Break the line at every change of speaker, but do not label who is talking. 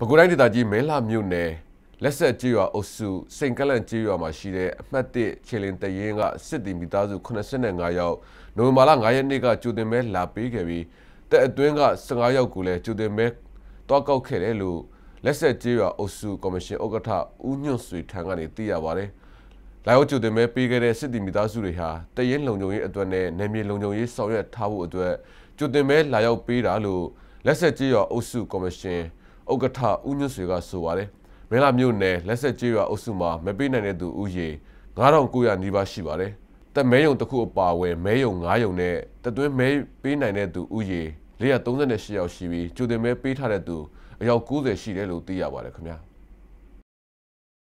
ပဲခူးတိုင်းဒေသကြီးမင်းလှမြို့နယ်လက်ဆက်ကြေးရွာအုပ်စုစိန်ကလန့်ကြေးရွာမှာရှိတဲ့အမှတ်၁ခြေလင်တရင်ကစစ်တီမိသားစု85ယောက်နိုဝင်ဘာလ9ရက်နေ့ကကျူတင်မဲလာပေးခဲ့ပြီးတက်အတွင်းက15ယောက်ကိုလည်းကျူတင်မဲတွားကောက်ခဲ့တယ်လို့လက်ဆက်ကြေးရွာအုပ်စုကော်မရှင်ဥက္ကဋ္ဌဦးညွန့်စွေထံကနေသိရပါတယ်။လာရောက်ကျူတင်မဲပေးခဲ့တဲ့စစ်တီမိသားစုတွေဟာတရင်လုံခြုံရေးအတွက်နဲ့နယ်မြေလုံခြုံရေးဆောင်ရွက်ထားဖို့အတွက်ကျူတင်မဲလာရောက်ပေးတာလို့လက်ဆက်ကြေးရွာအုပ်စုကော်မရှင်ဥက္ကဋ္ဌဦးညွတ်ဆွေကဆိုပါတယ်မင်းလာမြို့နယ်လက်ဆက်ကျေးရွာအုပ်စုမှာမပေးနိုင်တဲ့သူဦးရေ9900နီးပါးရှိပါတယ်တက်မဲယုံတစ်ခုအပါအဝင်မဲယုံ9ယုံနဲ့တသွင်းမဲပေးနိုင်တဲ့သူဦးရေ438ယောက်ရှိပြီးကျူတင်မဲပေးထားတဲ့သူအယောက်90ရှိတယ်လို့သိရပါတယ်ခင်ဗျာ